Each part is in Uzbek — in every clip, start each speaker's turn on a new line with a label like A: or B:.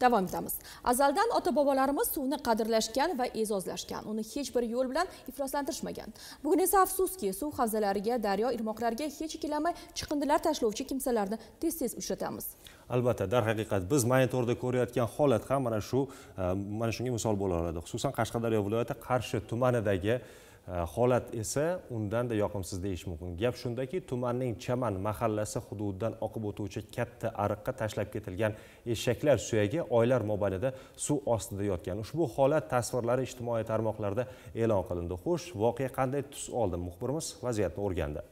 A: davom etamiz azaldan ota bobolarimiz suvni qadrlashgan va e'zozlashgan uni hech bir yo'l bilan ifloslantirishmagan bugun esa afsuski suv havzalariga daryo irmoqlariga hech ikkilanmay chiqindilar tashlovchi kimsalarni tez tez uchratamiz
B: albatta darhaqiqat biz monitorda ko'rayotgan holat ham mana shu e, mana shunga misol bo'la oladi xususan qashqadaryo viloyati qarshi tumanidagi Э, holat esa undanda yoqimsiz deyish mumkin gap shundaki tumanning chaman mahallasi hududidan oqib o'tuvchi katta ariqqa tashlab ketilgan eshaklar suyagi oylar mobaynida suv ostida yotgan ushbu holat tasvirlari ijtimoiy tarmoqlarda e'lon qilindi xo'sh voqea qanday tus oldi muxbirimiz vaziyatni o'rgandi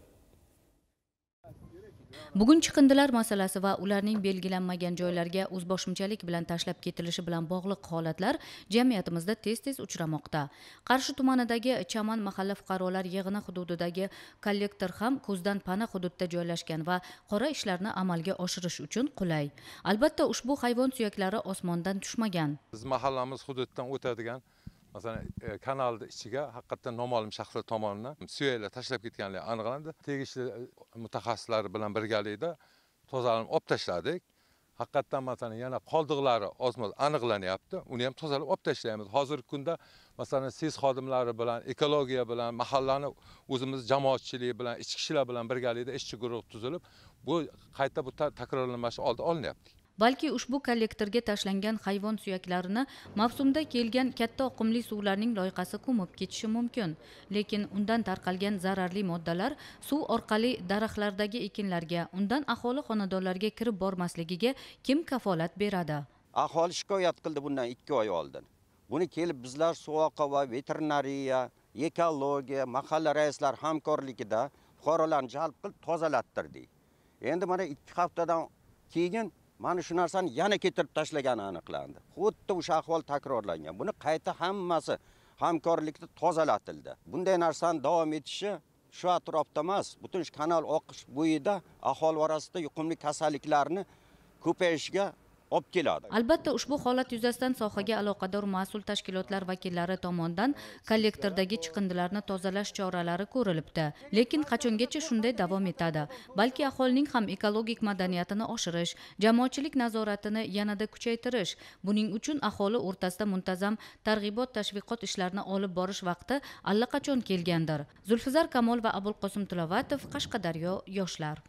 A: bugun chiqindilar masalasi va ularning belgilanmagan joylarga o'zboshimchalik bilan tashlab ketilishi bilan bog'liq holatlar jamiyatimizda tez tez uchramoqda qarshi tumanidagi chaman mahalla fuqarolar yig'ini hududidagi kollektor ham ko'zdan pana hududda joylashgan va qora ishlarni amalga oshirish uchun qulay albatta ushbu hayvon suyaklari osmondan tushmagan
C: biz mahallamiz hududdan o'tadigan masalan e, kanalni ichiga haqiqatdan noma'lum shaxslar tomonidan suyaklar tashlab ketganligi aniqlandi tegishli e, mutaxassislar bilan birgalikda tozalanib olib tashladik haqiqatdan masalan yana qoldiqlari ozmoz aniqlanyapti uni ham tozalab olib tashlaymiz hozirgi kunda masalan siz xodimlari bilan ekologiya bilan mahallani o'zimiz jamoatchilik bilan ichki ishlar bilan birgalikda ishchi guruh tuzilib bu qayta bu takrorlanmasi oldi olinyapti
A: balki ushbu kollektorga tashlangan hayvon suyaklarini mavsumda kelgan katta oqimli suvlarning loyqasi ko'mib ketishi mumkin lekin undan tarqalgan zararli moddalar suv orqali daraxtlardagi ekinlarga undan aholi xonadonlarga kirib bormasligiga kim kafolat beradi
D: aholi shikoyat qildi bundan ikki oy oldin buni kelib bizlar suvoqova va veterinariya ekologiya mahalla raislari hamkorligida fuqarolarni jalb qilib tozalattirdik endi mana ikki haftadan keyin mana shu narsani yana keltirib tashlagani aniqlandi xuddi o'sha ahvol takrorlangan buni qayta hammasi hamkorlikda tozalatildi bunday narsani davom etishi shu atrofda emas butun kanal oqish bo'yida aholi orasida yuqumli kasalliklarni ko'payishiga olib keladi
A: albatta ushbu holat yuzasidan sohaga aloqador mas'ul tashkilotlar vakillari tomonidan kollektordagi chiqindilarni tozalash choralari ko'rilibdi lekin qachongacha shunday davom etadi balki aholining ham ekologik madaniyatini oshirish jamoatchilik nazoratini yanada kuchaytirish buning uchun aholi o'rtasida muntazam targ'ibot tashviqot ishlarini olib borish vaqti allaqachon kelgandir zulfizar kamol va abulqosim tilovatov qashqadaryo yoshlar